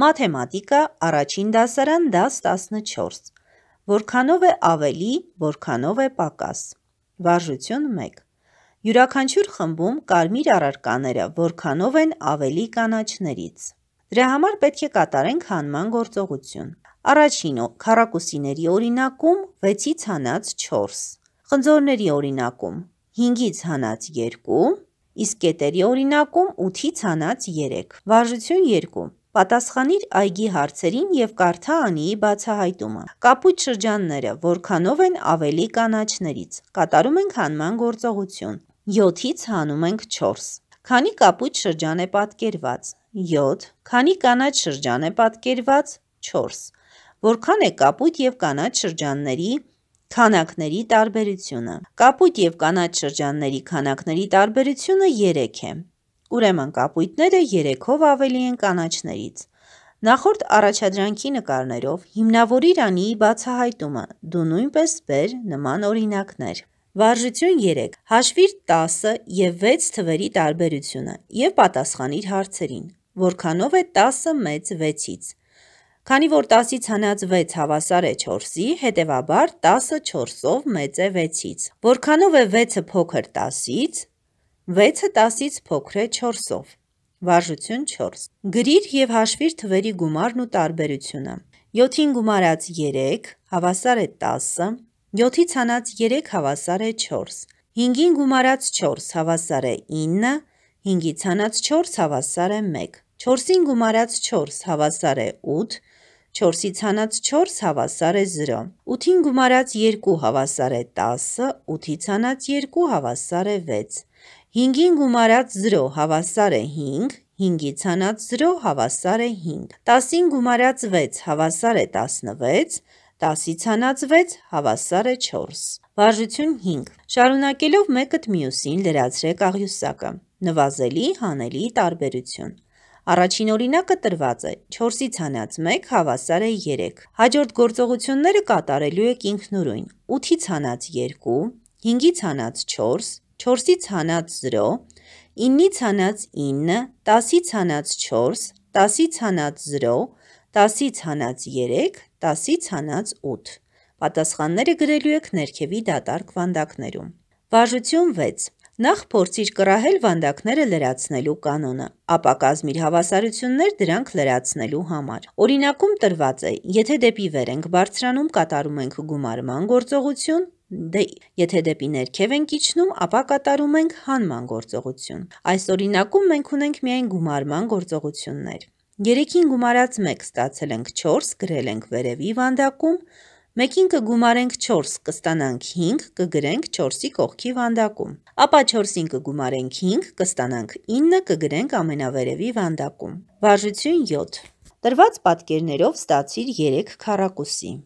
Մաթեմատիկա առաջին դասարան դաս 14։ Որքանով է ավելի, որքանով է պակաս։ Վարժություն 1։ Յուրաքանչյուր խմբում կարմիր առարկաները որքանով են ավելի կանաչներից։ Դրա համար պետք է կատարենք հանման գործողություն։ Առաջինը քառակուսիների օրինակում 6-ից հանած 4, խնձորների օրինակում 5-ից հանած 2, իսկ կետերի օրինակում 8-ից հանած 3։ Վարժություն 2 Պատասխանիր այգի հարցերին և կարդա Անիի բացահայտումը։ Կապույտ շրջանները որքանով են ավելի կանաչներից։ Կատարում ենք հանման գործողություն։ 7-ից հանում ենք 4։ Քանի կապույտ շրջան է պատկերված։ 7։ Քանի կանաչ շրջան է պատկերված։ 4։ Որքան է կապույտ եւ կանաչ շրջանների քանակների տարբերությունը։ Կապույտ եւ կանաչ շրջանների քանակների տարբերությունը 3 է։ Ուրեմն կապույտները երեքով ավելի են կանաչներից։ Նախորդ առաջադրանքի նկարներով հիմնավորիր անիի բացահայտումը, դու նույնպես բեր նման օրինակներ։ Վարժություն 3. Հաշվիր 10-ը և 6 թվերի տարբերությունը և պատասխանիր հարցերին։ Որքանով է 10-ը մեծ 6-ից։ Քանի որ 10-ից հանած 6 հավասար է 4-ի, հետևաբար 10-ը 4-ով մեծ է 6-ից։ Որքանով է 6-ը փոքր 10-ից, 6-ը 10-ից փոքր է 4-ով։ Վարժություն 4։ Գրիր եւ հաշվիր թվերի գումարն ու տարբերությունը։ 7-ին գումարած 3 հավասար է 10, 7-ից հանած 3 հավասար է 4, 5-ին գումարած 4 հավասար է 9, 5-ից հանած 4 հավասար է 1, 4-ին գումարած 4 հավասար է 8, 4-ից հանած 4 հավասար է 0, 8-ին գումարած 2 հավասար է 10, 8-ից հանած 2 հավասար է 6, 5-ին գումարած 0 հավասար է 5, 5-ից հանած 0 հավասար է 5, 10-ին գումարած 6 հավասար է 16, 10-ից հանած 6 հավասար է 4։ Վարժություն 5։ Շարունակելով մեկըտ մյուսին լրացրեք աղյուսակը։ Նվազելի, հանելի տարբերություն։ Առաջին օրինակը տրված է 4-ից հանած 1 հավասար է 3։ Հաջորդ գործողությունները կատարելու եք ինքնուրույն։ 8-ից հանած 2, 5-ից հանած 4, 4-ից հանած 0, 9-ից հանած 9, 10-ից հանած 4, 10-ից հանած 0, 10-ից հանած 3, 10-ից հանած 8։ Պատասխանները գրելու եք ներքևի դատարկ վանդակներում։ Վարժություն 6։ Նախ փորձիր կռահել վանդակները լրացնելու կանոնը, ապա կազմիր հավասարություններ դրանք լրացնելու համար։ Օրինակում տրված է, եթե դեպի վեր ենք բարձրանում, կատարում ենք գումարման գործողություն, Դե, եթե դեպի ներքև ենք իջնում, ապա կատարում ենք հանման գործողություն։ Այս օրինակում մենք ունենք միայն գումարման գործողություններ։ 3-ին գումարած 1 ստացել ենք 4, գրել ենք վերևի վանդակում, 1-ին կգումարենք 4, կստանանք 5, կգրենք 4-ի կողքի վանդակում։ Ապա 4-ին կգումարենք 5, կստանանք 9, կգրենք ամենավերևի վանդակում։ Վարժություն 7։ Տրված պատկերներով ստացիր 3 քառակուսի։